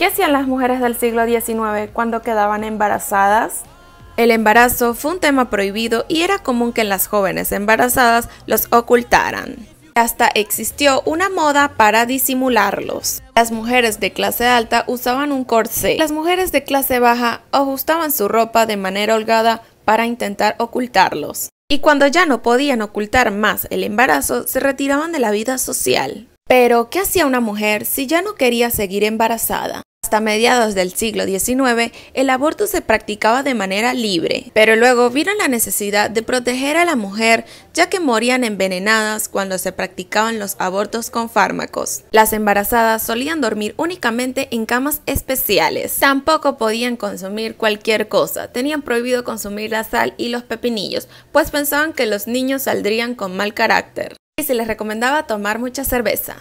¿Qué hacían las mujeres del siglo XIX cuando quedaban embarazadas? El embarazo fue un tema prohibido y era común que las jóvenes embarazadas los ocultaran. Hasta existió una moda para disimularlos. Las mujeres de clase alta usaban un corsé. Las mujeres de clase baja ajustaban su ropa de manera holgada para intentar ocultarlos. Y cuando ya no podían ocultar más el embarazo, se retiraban de la vida social. Pero, ¿qué hacía una mujer si ya no quería seguir embarazada? Hasta mediados del siglo XIX, el aborto se practicaba de manera libre, pero luego vieron la necesidad de proteger a la mujer ya que morían envenenadas cuando se practicaban los abortos con fármacos. Las embarazadas solían dormir únicamente en camas especiales. Tampoco podían consumir cualquier cosa, tenían prohibido consumir la sal y los pepinillos, pues pensaban que los niños saldrían con mal carácter. Y se les recomendaba tomar mucha cerveza.